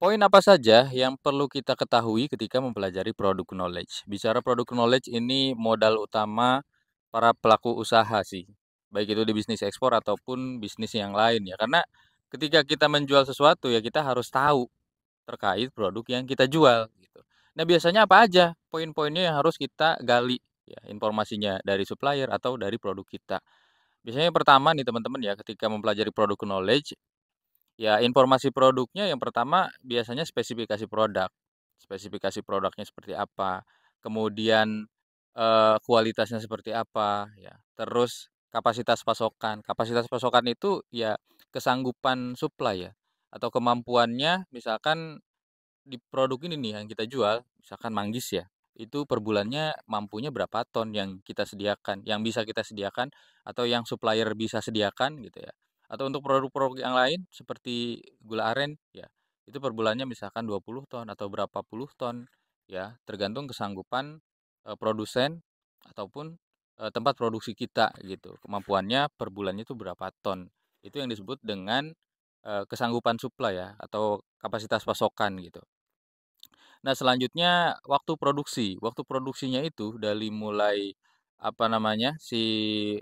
Poin apa saja yang perlu kita ketahui ketika mempelajari produk knowledge? Bicara produk knowledge ini modal utama para pelaku usaha sih, baik itu di bisnis ekspor ataupun bisnis yang lain ya. Karena ketika kita menjual sesuatu ya kita harus tahu terkait produk yang kita jual gitu. Nah, biasanya apa aja poin-poinnya yang harus kita gali ya informasinya dari supplier atau dari produk kita. Biasanya yang pertama nih teman-teman ya ketika mempelajari produk knowledge Ya, informasi produknya yang pertama biasanya spesifikasi produk. Spesifikasi produknya seperti apa, kemudian eh, kualitasnya seperti apa, ya. Terus kapasitas pasokan. Kapasitas pasokan itu ya kesanggupan supply ya atau kemampuannya misalkan di produk ini nih yang kita jual, misalkan manggis ya. Itu per bulannya mampunya berapa ton yang kita sediakan, yang bisa kita sediakan atau yang supplier bisa sediakan gitu ya atau untuk produk-produk yang lain seperti gula aren ya, itu per bulannya misalkan 20 ton atau berapa puluh ton ya, tergantung kesanggupan e, produsen ataupun e, tempat produksi kita gitu. Kemampuannya per bulannya itu berapa ton. Itu yang disebut dengan e, kesanggupan supply ya atau kapasitas pasokan gitu. Nah, selanjutnya waktu produksi. Waktu produksinya itu dari mulai apa namanya si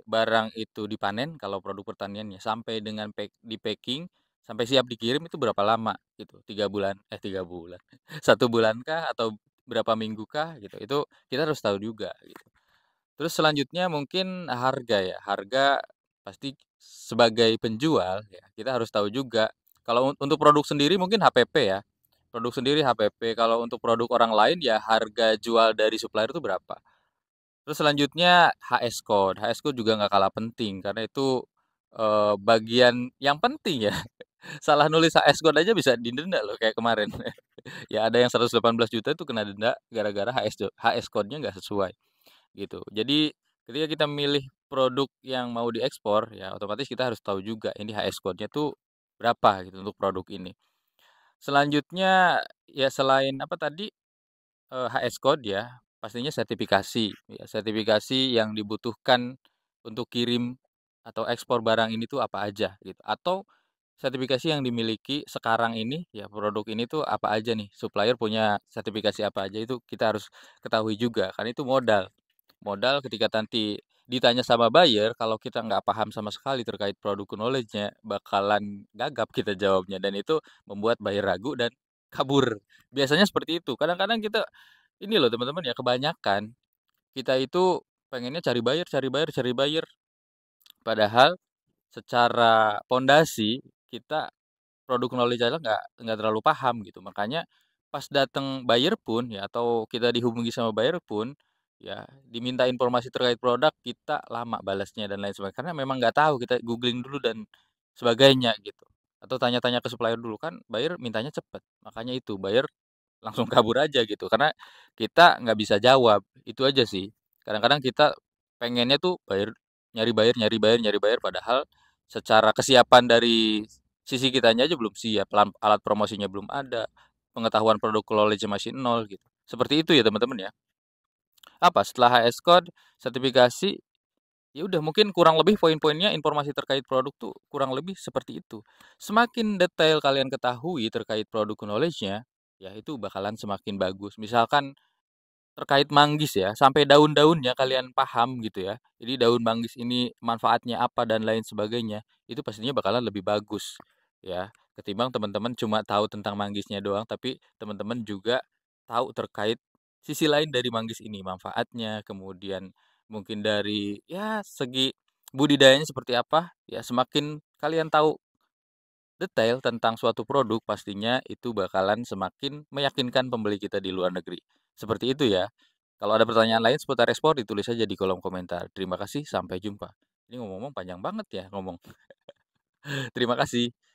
barang itu dipanen kalau produk pertaniannya sampai dengan pack, di packing sampai siap dikirim itu berapa lama gitu tiga bulan eh tiga bulan satu bulan kah atau berapa minggu kah gitu itu kita harus tahu juga gitu terus selanjutnya mungkin harga ya harga pasti sebagai penjual ya kita harus tahu juga kalau untuk produk sendiri mungkin HPP ya produk sendiri HPP kalau untuk produk orang lain ya harga jual dari supplier itu berapa Terus selanjutnya HS Code. HS Code juga nggak kalah penting karena itu eh, bagian yang penting ya. Salah nulis HS Code aja bisa didenda loh kayak kemarin. ya ada yang 118 juta itu kena denda gara-gara HS HS Code-nya nggak sesuai gitu. Jadi ketika kita milih produk yang mau diekspor ya otomatis kita harus tahu juga ini HS Code-nya tuh berapa gitu untuk produk ini. Selanjutnya ya selain apa tadi HS Code ya pastinya sertifikasi ya, sertifikasi yang dibutuhkan untuk kirim atau ekspor barang ini tuh apa aja gitu atau sertifikasi yang dimiliki sekarang ini ya produk ini tuh apa aja nih supplier punya sertifikasi apa aja itu kita harus ketahui juga karena itu modal modal ketika nanti ditanya sama buyer kalau kita nggak paham sama sekali terkait produk knowledge-nya bakalan gagap kita jawabnya dan itu membuat buyer ragu dan kabur biasanya seperti itu kadang-kadang kita ini loh teman-teman ya kebanyakan kita itu pengennya cari buyer, cari buyer, cari buyer. Padahal secara pondasi kita produk knowledge aja nggak nggak terlalu paham gitu. Makanya pas datang buyer pun ya atau kita dihubungi sama buyer pun ya diminta informasi terkait produk kita lama balasnya dan lain sebagainya karena memang nggak tahu kita googling dulu dan sebagainya gitu atau tanya-tanya ke supplier dulu kan buyer mintanya cepet makanya itu buyer langsung kabur aja gitu karena kita nggak bisa jawab itu aja sih kadang-kadang kita pengennya tuh bayar nyari bayar nyari bayar nyari bayar padahal secara kesiapan dari sisi kitanya aja belum siap alat promosinya belum ada pengetahuan produk knowledge masih nol gitu seperti itu ya teman-teman ya apa setelah HS code sertifikasi ya udah mungkin kurang lebih poin-poinnya informasi terkait produk tuh kurang lebih seperti itu. Semakin detail kalian ketahui terkait produk knowledge-nya, ya itu bakalan semakin bagus. Misalkan terkait manggis ya, sampai daun-daunnya kalian paham gitu ya. Jadi daun manggis ini manfaatnya apa dan lain sebagainya, itu pastinya bakalan lebih bagus ya. Ketimbang teman-teman cuma tahu tentang manggisnya doang, tapi teman-teman juga tahu terkait sisi lain dari manggis ini, manfaatnya, kemudian mungkin dari ya segi budidayanya seperti apa, ya semakin kalian tahu detail tentang suatu produk pastinya itu bakalan semakin meyakinkan pembeli kita di luar negeri. Seperti itu ya. Kalau ada pertanyaan lain seputar ekspor ditulis saja di kolom komentar. Terima kasih, sampai jumpa. Ini ngomong-ngomong panjang banget ya ngomong. Terima kasih.